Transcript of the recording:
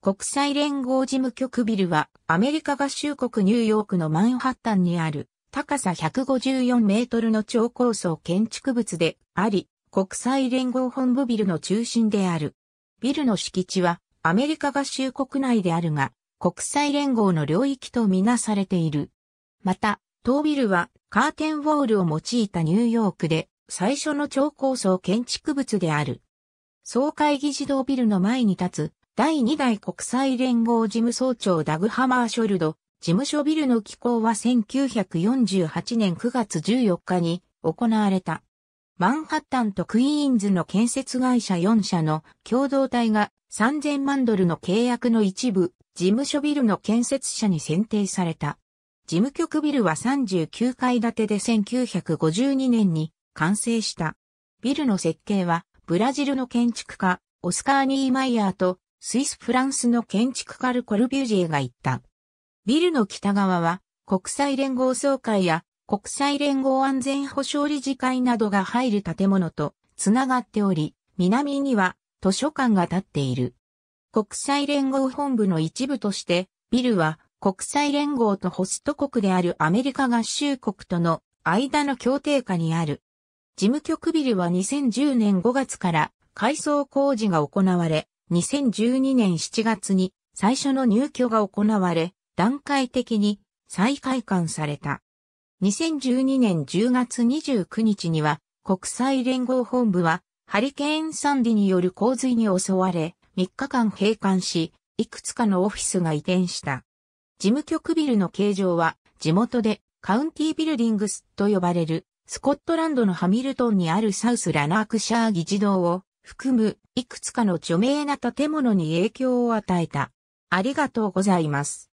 国際連合事務局ビルはアメリカ合衆国ニューヨークのマンハッタンにある高さ154メートルの超高層建築物であり、国際連合本部ビルの中心である。ビルの敷地はアメリカ合衆国内であるが、国際連合の領域とみなされている。また、当ビルはカーテンウォールを用いたニューヨークで最初の超高層建築物である。総会議事堂ビルの前に立つ第2代国際連合事務総長ダグハマーショルド、事務所ビルの寄港は1948年9月14日に行われた。マンハッタンとクイーンズの建設会社4社の共同体が3000万ドルの契約の一部、事務所ビルの建設者に選定された。事務局ビルは39階建てで1952年に完成した。ビルの設計はブラジルの建築家、オスカー・ニーマイヤーとスイス・フランスの建築家ル・コルビュジエが言った。ビルの北側は国際連合総会や国際連合安全保障理事会などが入る建物とつながっており、南には図書館が建っている。国際連合本部の一部として、ビルは国際連合とホスト国であるアメリカ合衆国との間の協定下にある。事務局ビルは2010年5月から改装工事が行われ、2012年7月に最初の入居が行われ、段階的に再開館された。2012年10月29日には国際連合本部はハリケーンサンディによる洪水に襲われ3日間閉館し、いくつかのオフィスが移転した。事務局ビルの形状は地元でカウンティービルディングスと呼ばれるスコットランドのハミルトンにあるサウスラナークシャー議事堂を含むいくつかの著名な建物に影響を与えた。ありがとうございます。